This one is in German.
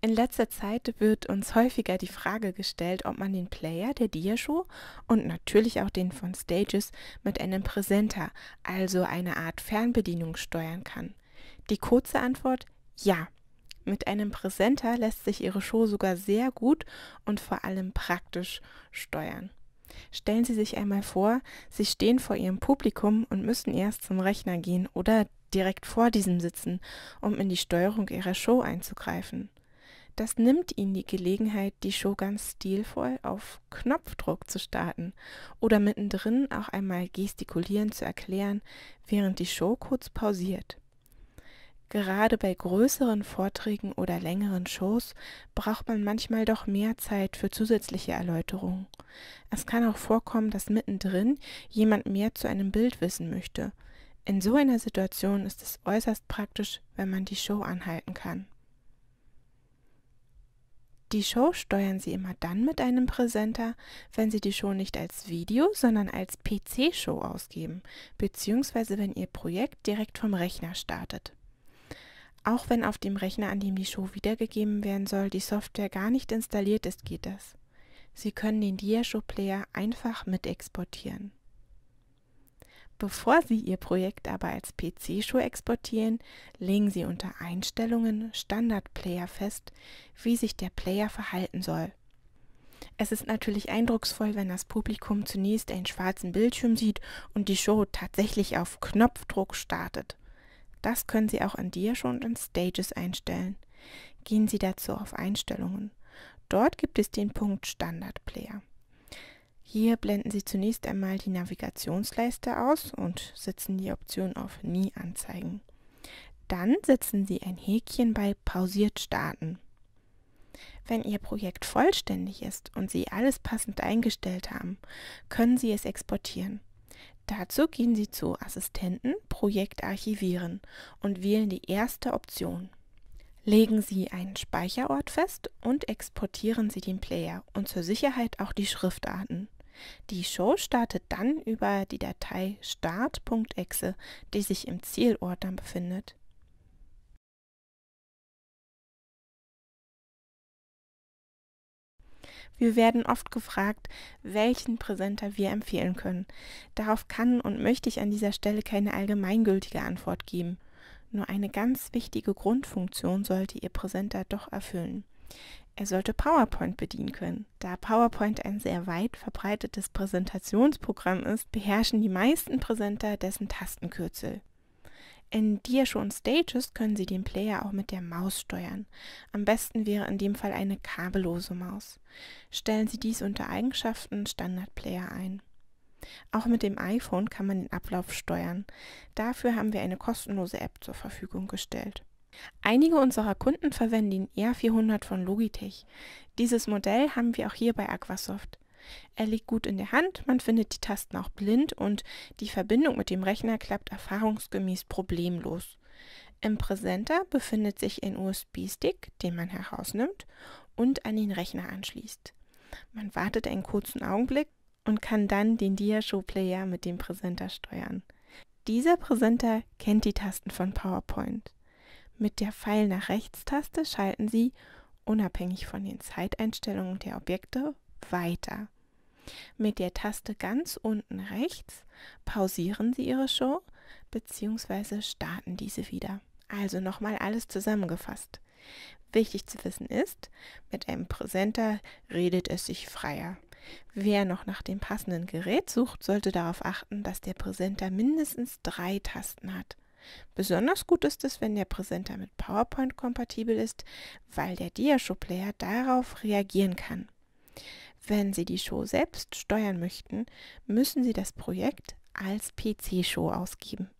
In letzter Zeit wird uns häufiger die Frage gestellt, ob man den Player der Diashow und natürlich auch den von Stages mit einem Präsenter, also einer Art Fernbedienung, steuern kann. Die kurze Antwort ja. Mit einem Präsenter lässt sich Ihre Show sogar sehr gut und vor allem praktisch steuern. Stellen Sie sich einmal vor, Sie stehen vor Ihrem Publikum und müssen erst zum Rechner gehen oder direkt vor diesem sitzen, um in die Steuerung Ihrer Show einzugreifen. Das nimmt ihnen die Gelegenheit, die Show ganz stilvoll auf Knopfdruck zu starten oder mittendrin auch einmal gestikulierend zu erklären, während die Show kurz pausiert. Gerade bei größeren Vorträgen oder längeren Shows braucht man manchmal doch mehr Zeit für zusätzliche Erläuterungen. Es kann auch vorkommen, dass mittendrin jemand mehr zu einem Bild wissen möchte. In so einer Situation ist es äußerst praktisch, wenn man die Show anhalten kann. Die Show steuern Sie immer dann mit einem Präsenter, wenn Sie die Show nicht als Video, sondern als PC-Show ausgeben, beziehungsweise wenn Ihr Projekt direkt vom Rechner startet. Auch wenn auf dem Rechner, an dem die Show wiedergegeben werden soll, die Software gar nicht installiert ist, geht das. Sie können den Diashow Player einfach mit exportieren. Bevor Sie Ihr Projekt aber als PC-Show exportieren, legen Sie unter Einstellungen Standard-Player fest, wie sich der Player verhalten soll. Es ist natürlich eindrucksvoll, wenn das Publikum zunächst einen schwarzen Bildschirm sieht und die Show tatsächlich auf Knopfdruck startet. Das können Sie auch an dir schon in Stages einstellen. Gehen Sie dazu auf Einstellungen. Dort gibt es den Punkt Standard Player. Hier blenden Sie zunächst einmal die Navigationsleiste aus und setzen die Option auf Nie anzeigen. Dann setzen Sie ein Häkchen bei Pausiert starten. Wenn Ihr Projekt vollständig ist und Sie alles passend eingestellt haben, können Sie es exportieren. Dazu gehen Sie zu Assistenten Projekt archivieren und wählen die erste Option. Legen Sie einen Speicherort fest und exportieren Sie den Player und zur Sicherheit auch die Schriftarten. Die Show startet dann über die Datei start.exe, die sich im Zielordner befindet. Wir werden oft gefragt, welchen Präsenter wir empfehlen können. Darauf kann und möchte ich an dieser Stelle keine allgemeingültige Antwort geben. Nur eine ganz wichtige Grundfunktion sollte Ihr Präsenter doch erfüllen. Er sollte PowerPoint bedienen können. Da PowerPoint ein sehr weit verbreitetes Präsentationsprogramm ist, beherrschen die meisten Präsenter dessen Tastenkürzel. In Diashow und Stages können Sie den Player auch mit der Maus steuern. Am besten wäre in dem Fall eine kabellose Maus. Stellen Sie dies unter Eigenschaften Standard Player ein. Auch mit dem iPhone kann man den Ablauf steuern. Dafür haben wir eine kostenlose App zur Verfügung gestellt. Einige unserer Kunden verwenden den R400 von Logitech. Dieses Modell haben wir auch hier bei Aquasoft. Er liegt gut in der Hand, man findet die Tasten auch blind und die Verbindung mit dem Rechner klappt erfahrungsgemäß problemlos. Im Präsenter befindet sich ein USB-Stick, den man herausnimmt und an den Rechner anschließt. Man wartet einen kurzen Augenblick und kann dann den Diashow-Player mit dem Präsenter steuern. Dieser Präsenter kennt die Tasten von PowerPoint. Mit der Pfeil nach Rechts-Taste schalten Sie, unabhängig von den Zeiteinstellungen der Objekte, weiter. Mit der Taste ganz unten rechts pausieren Sie Ihre Show bzw. starten diese wieder. Also nochmal alles zusammengefasst. Wichtig zu wissen ist, mit einem Präsenter redet es sich freier. Wer noch nach dem passenden Gerät sucht, sollte darauf achten, dass der Präsenter mindestens drei Tasten hat. Besonders gut ist es, wenn der Präsenter mit PowerPoint kompatibel ist, weil der Diashow-Player darauf reagieren kann. Wenn Sie die Show selbst steuern möchten, müssen Sie das Projekt als PC-Show ausgeben.